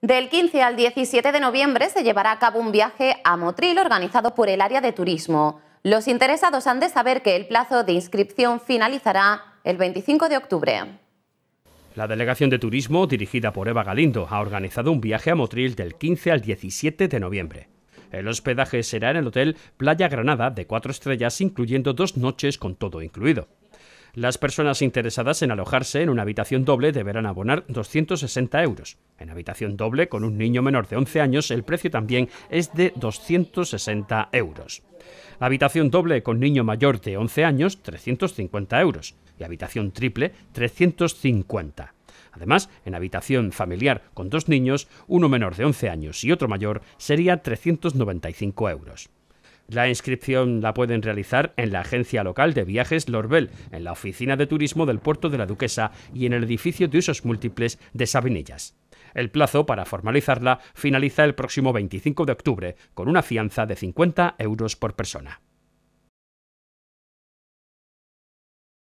Del 15 al 17 de noviembre se llevará a cabo un viaje a Motril organizado por el área de turismo. Los interesados han de saber que el plazo de inscripción finalizará el 25 de octubre. La Delegación de Turismo, dirigida por Eva Galindo, ha organizado un viaje a Motril del 15 al 17 de noviembre. El hospedaje será en el Hotel Playa Granada de cuatro estrellas, incluyendo dos noches con todo incluido. Las personas interesadas en alojarse en una habitación doble deberán abonar 260 euros. En habitación doble con un niño menor de 11 años el precio también es de 260 euros. habitación doble con niño mayor de 11 años 350 euros y habitación triple 350. Además, en habitación familiar con dos niños, uno menor de 11 años y otro mayor, sería 395 euros. La inscripción la pueden realizar en la agencia local de viajes Lorbel, en la oficina de turismo del puerto de la Duquesa y en el edificio de usos múltiples de Sabinillas. El plazo para formalizarla finaliza el próximo 25 de octubre con una fianza de 50 euros por persona.